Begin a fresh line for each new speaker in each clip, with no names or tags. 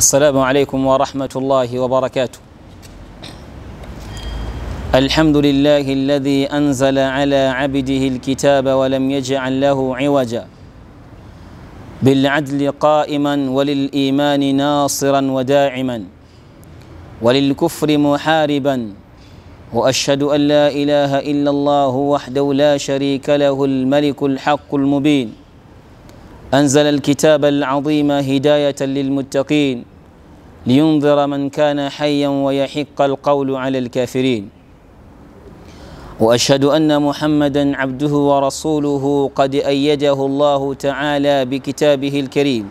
السلام عليكم ورحمة الله وبركاته الحمد لله الذي أنزل على عبده الكتاب ولم يجعل له عوجا بالعدل قائما وللإيمان ناصرا وداعما وللكفر محاربا وأشهد أن لا إله إلا الله وحده لا شريك له الملك الحق المبين أنزل الكتاب العظيم هداية للمتقين لينذر من كان حيا ويحق القول على الكافرين وأشهد أن محمدا عبده ورسوله قد أيده الله تعالى بكتابه الكريم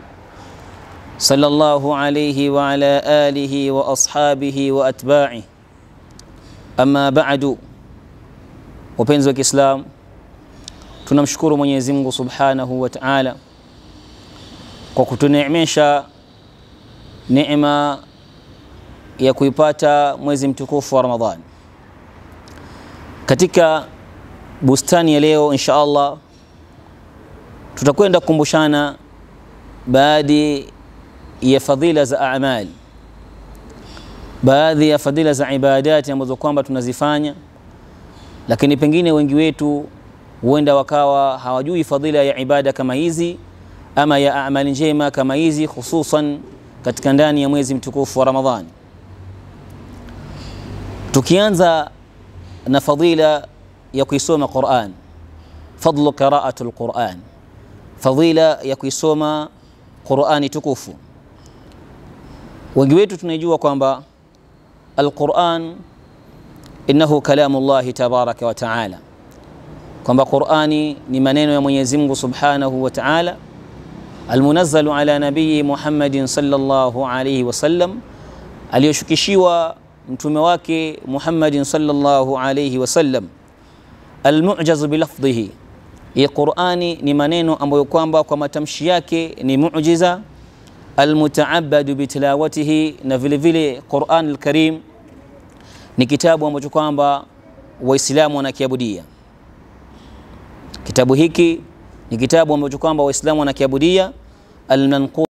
صلى الله عليه وعلى آله وأصحابه وأتباعه أما بعد وبينزوك إسلام تنمشكر من Mungu سبحانه وتعالى kwa kutuneemesha neema ya kuipata mwezi mtukufu wa Ramadhani. Katika bustani ya leo insha Allah tutakwenda kukumbushana baadhi ya fadhila za amali, baadhi ya fadhila za ibadati ambazo kwamba tunazifanya, lakini pengine wengi wetu huenda wakawa hawajui fadhila ya ibada kama hizi ama ya amali njema kama hizi hususan katika ndani ya mwezi mtukufu wa Ramadhani. Tukianza na fadhila ya kuisoma Qur'an, fadlu qira'atul Qur'an, fadhila ya kuisoma Qur'ani tukufu. Wengi wetu tunajua kwamba Al-Qur'an innahu kalamullahi tabaraka wa ta'ala, kwamba Qur'ani ni maneno ya Mwenyezi Mungu Subhanahu wa Ta'ala المنزل على نبي محمد صلى الله عليه وسلم اليشكشيوا متمواك محمد صلى الله عليه وسلم المعجز بلفظه يا قرآني نمانينو أمو يقوامبا وما تمشياك نمعجزة المتعبد بتلاوته نفل فيل قرآن الكريم نكتاب ومجوكوامبا وإسلام ونكيابودية كتاب هيكي ni kitabu ambacho kwamba Waislamu wanakiabudia almanqul